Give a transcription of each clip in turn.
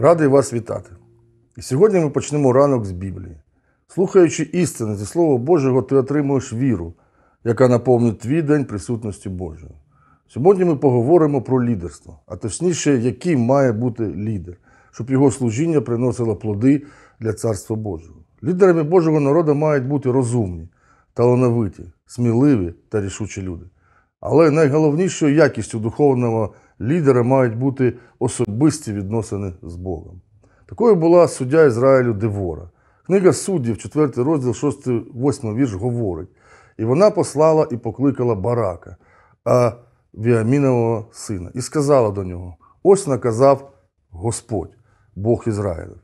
Радий вас вітати. І сьогодні ми почнемо ранок з Біблії. Слухаючи істини зі Слова Божого, ти отримуєш віру, яка наповнить твій день присутності Божої. Сьогодні ми поговоримо про лідерство, а точніше, який має бути лідер, щоб його служіння приносило плоди для Царства Божого. Лідерами Божого народу мають бути розумні, талановиті, сміливі та рішучі люди. Але найголовнішою якістю духовного лідера мають бути особисті відносини з Богом. Такою була суддя Ізраїлю Девора. Книга суддів, 4 розділ, 6, 8 вірш, говорить: і вона послала і покликала барака, а Віамінового сина, і сказала до нього: Ось наказав Господь, Бог Ізраїлів.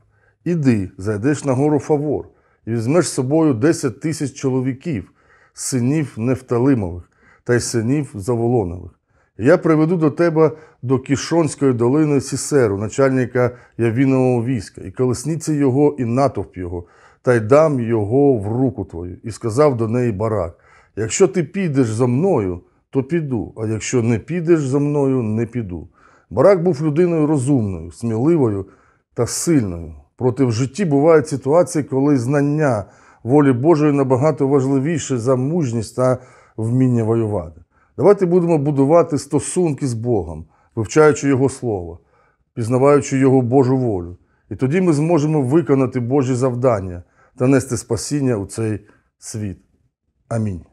Іди, зайдеш на гору Фавор, і візьмеш з собою 10 тисяч чоловіків, синів Нефталимових та й синів Заволонових. Я приведу до тебе до Кішонської долини Сісеру, начальника Явінового війська, і колесниці його, і натовп його, та й дам його в руку твою, і сказав до неї барак: Якщо ти підеш за мною, то піду, а якщо не підеш за мною, не піду. Барак був людиною розумною, сміливою та сильною. Проте в житті бувають ситуації, коли знання волі Божої набагато важливіше за мужність та вміння воювати. Давайте будемо будувати стосунки з Богом, вивчаючи Його Слово, пізнаваючи Його Божу волю. І тоді ми зможемо виконати Божі завдання та нести спасіння у цей світ. Амінь.